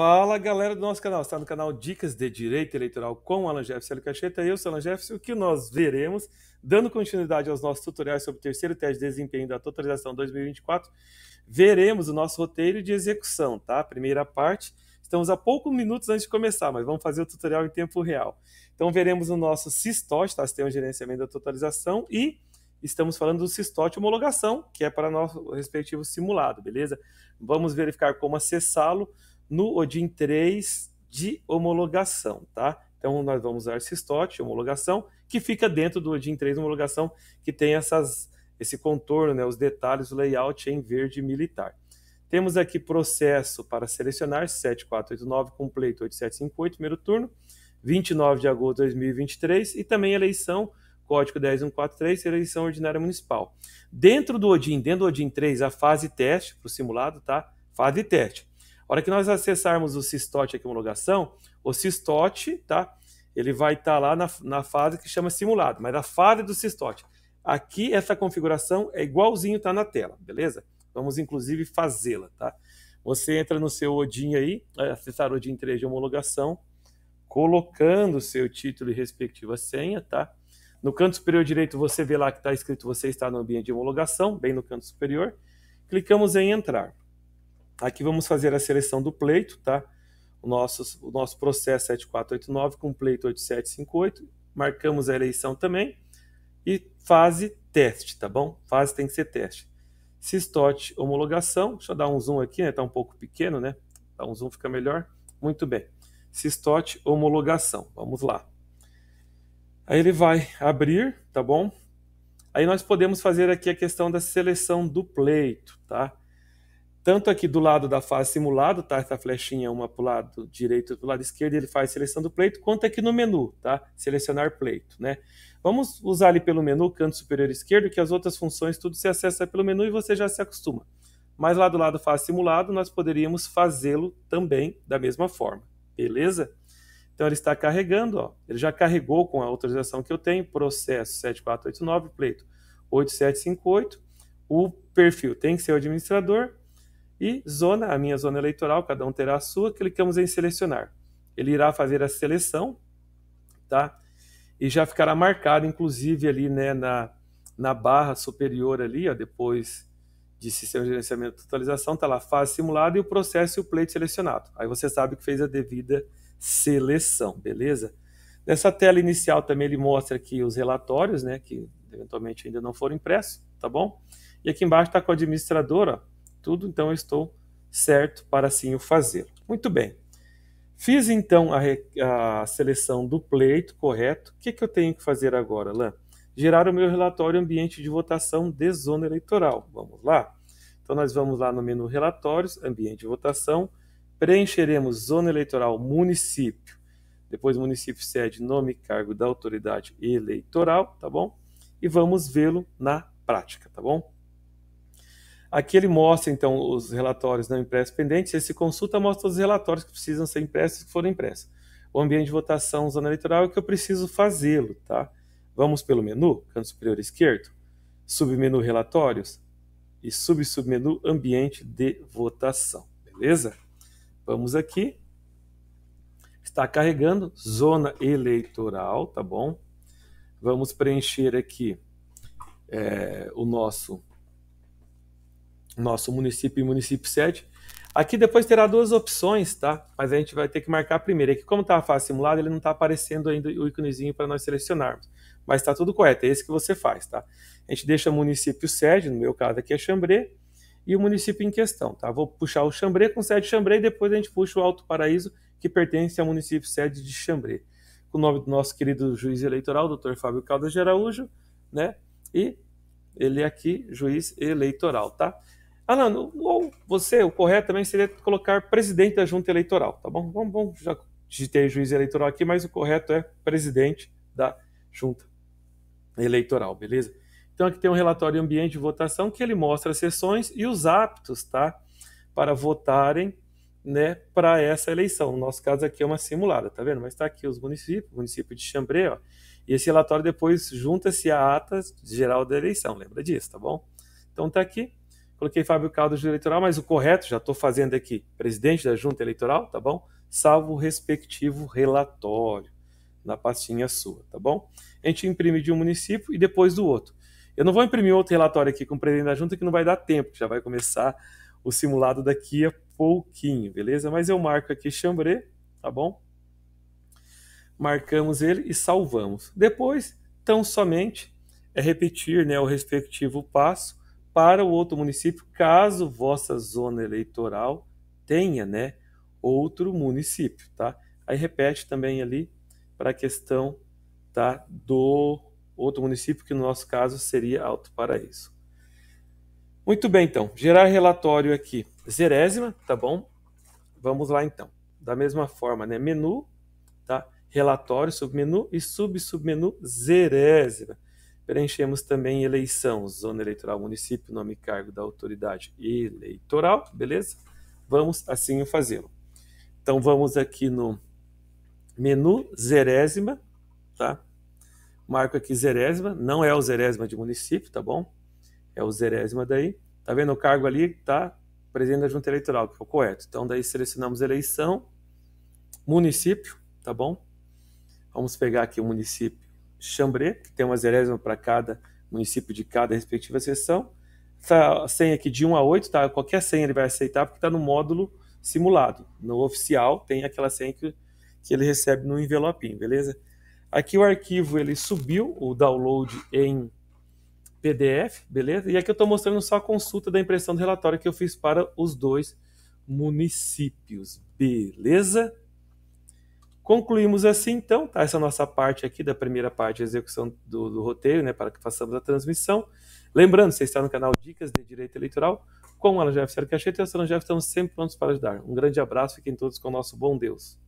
Fala galera do nosso canal, está no canal Dicas de Direito Eleitoral com Alan Jefferson Cacheta eu sou Alan Jefferson. O que nós veremos, dando continuidade aos nossos tutoriais sobre o terceiro teste de desempenho da totalização 2024, veremos o nosso roteiro de execução, tá? Primeira parte, estamos a poucos minutos antes de começar, mas vamos fazer o tutorial em tempo real. Então veremos o nosso Sistote, tá? Sistema de Gerenciamento da Totalização e estamos falando do Sistote homologação, que é para nosso respectivo simulado, beleza? Vamos verificar como acessá-lo no ODIN 3 de homologação, tá? Então nós vamos usar esse homologação, que fica dentro do ODIN 3 homologação, que tem essas, esse contorno, né, os detalhes, o layout em verde militar. Temos aqui processo para selecionar 7489 completo 8758, primeiro turno, 29 de agosto de 2023, e também eleição, código 10143, eleição ordinária municipal. Dentro do ODIN, dentro do ODIN 3, a fase teste, para o simulado, tá? Fase teste. A hora que nós acessarmos o sistote aqui, homologação, o sistote tá? Ele vai estar tá lá na, na fase que chama simulado, mas a fase do sistote Aqui, essa configuração é igualzinho, tá na tela, beleza? Vamos, inclusive, fazê-la, tá? Você entra no seu Odin aí, é, acessar o Odin 3 de homologação, colocando o seu título e respectiva senha, tá? No canto superior direito, você vê lá que está escrito você está no ambiente de homologação, bem no canto superior. Clicamos em entrar. Aqui vamos fazer a seleção do pleito, tá? O nosso, o nosso processo 7489 é com pleito 8758. Marcamos a eleição também. E fase teste, tá bom? Fase tem que ser teste. Sistote homologação. Deixa eu dar um zoom aqui, né? Tá um pouco pequeno, né? Dá um zoom, fica melhor. Muito bem. Sistote homologação. Vamos lá. Aí ele vai abrir, tá bom? Aí nós podemos fazer aqui a questão da seleção do pleito, tá? Tanto aqui do lado da fase simulado, tá? Essa flechinha, uma para o lado direito e para o lado esquerdo, ele faz seleção do pleito, quanto aqui no menu, tá? Selecionar pleito, né? Vamos usar ali pelo menu, canto superior esquerdo, que as outras funções tudo se acessa pelo menu e você já se acostuma. Mas lá do lado fase simulado, nós poderíamos fazê-lo também da mesma forma, beleza? Então ele está carregando, ó. ele já carregou com a autorização que eu tenho, processo 7489, pleito 8758, o perfil tem que ser o administrador, e zona, a minha zona eleitoral, cada um terá a sua, clicamos em selecionar. Ele irá fazer a seleção, tá? E já ficará marcado, inclusive, ali né, na, na barra superior ali, ó, depois de sistema de gerenciamento e totalização, está lá fase simulada e o processo e o pleito selecionado. Aí você sabe que fez a devida seleção, beleza? Nessa tela inicial também ele mostra aqui os relatórios, né, que eventualmente ainda não foram impressos, tá bom? E aqui embaixo está com o administrador, ó, tudo, então eu estou certo para assim o fazer. Muito bem. Fiz então a, a seleção do pleito, correto? O que, que eu tenho que fazer agora, Lan? Gerar o meu relatório ambiente de votação de zona eleitoral. Vamos lá? Então nós vamos lá no menu relatórios, ambiente de votação, preencheremos zona eleitoral município, depois município sede, nome e cargo da autoridade eleitoral, tá bom? E vamos vê-lo na prática, tá bom? Aqui ele mostra, então, os relatórios não impressos pendentes. Esse consulta mostra os relatórios que precisam ser impressos e que foram impressos. O ambiente de votação zona eleitoral é que eu preciso fazê-lo, tá? Vamos pelo menu, canto superior esquerdo, submenu relatórios e sub-submenu ambiente de votação, beleza? Vamos aqui. Está carregando zona eleitoral, tá bom? Vamos preencher aqui é, o nosso nosso município e município 7. Aqui depois terá duas opções, tá? Mas a gente vai ter que marcar a primeira. Aqui, é como está a fase simulada, ele não está aparecendo ainda o íconezinho para nós selecionarmos. Mas está tudo correto, é esse que você faz, tá? A gente deixa município sede, no meu caso aqui é Xambrê, e o município em questão, tá? Vou puxar o Xambrê com sede Xambrê e depois a gente puxa o Alto Paraíso, que pertence ao município sede de Xambrê. Com o nome do nosso querido juiz eleitoral, doutor Fábio Caldas de Araújo, né? E ele é aqui, juiz eleitoral, tá? Alan, ah, ou você, o correto também seria colocar presidente da junta eleitoral, tá bom? Vamos, vamos já digitei juiz eleitoral aqui, mas o correto é presidente da junta eleitoral, beleza? Então aqui tem um relatório ambiente de votação que ele mostra as sessões e os aptos, tá? Para votarem, né, para essa eleição. No nosso caso aqui é uma simulada, tá vendo? Mas está aqui os municípios, município de Chambré, ó. E esse relatório depois junta-se a atas geral da eleição, lembra disso, tá bom? Então tá aqui Coloquei Fábio Caldas do eleitoral, mas o correto, já estou fazendo aqui, presidente da junta eleitoral, tá bom? Salvo o respectivo relatório na pastinha sua, tá bom? A gente imprime de um município e depois do outro. Eu não vou imprimir outro relatório aqui com o presidente da junta que não vai dar tempo, já vai começar o simulado daqui a pouquinho, beleza? Mas eu marco aqui chambre, tá bom? Marcamos ele e salvamos. Depois, tão somente é repetir né, o respectivo passo para o outro município, caso vossa zona eleitoral tenha, né, outro município, tá? Aí repete também ali para a questão, tá, do outro município, que no nosso caso seria Alto Paraíso. Muito bem, então, gerar relatório aqui, zerésima, tá bom? Vamos lá, então. Da mesma forma, né, menu, tá? Relatório, submenu e sub-submenu zerésima. Preenchemos também eleição, zona eleitoral, município, nome e cargo da autoridade eleitoral, beleza? Vamos assim fazê-lo. Então vamos aqui no menu zerésima, tá? Marco aqui zerésima, não é o zerésima de município, tá bom? É o zerésima daí. Tá vendo o cargo ali? Tá presidente da junta eleitoral, que é o correto. Então daí selecionamos eleição, município, tá bom? Vamos pegar aqui o município Chambré, que tem uma zerésima para cada município de cada respectiva seção. Essa senha aqui de 1 a 8, tá? qualquer senha ele vai aceitar porque está no módulo simulado. No oficial tem aquela senha que, que ele recebe no envelopinho, beleza? Aqui o arquivo ele subiu o download em PDF, beleza? E aqui eu estou mostrando só a consulta da impressão do relatório que eu fiz para os dois municípios, beleza? Concluímos assim, então, tá? Essa é nossa parte aqui da primeira parte, execução do, do roteiro, né? Para que façamos a transmissão. Lembrando, você está no canal Dicas de Direito Eleitoral com o Alan Jeff Sérgio Cacheta e o Alan Jeff. Estamos sempre prontos para ajudar. Um grande abraço, fiquem todos com o nosso bom Deus.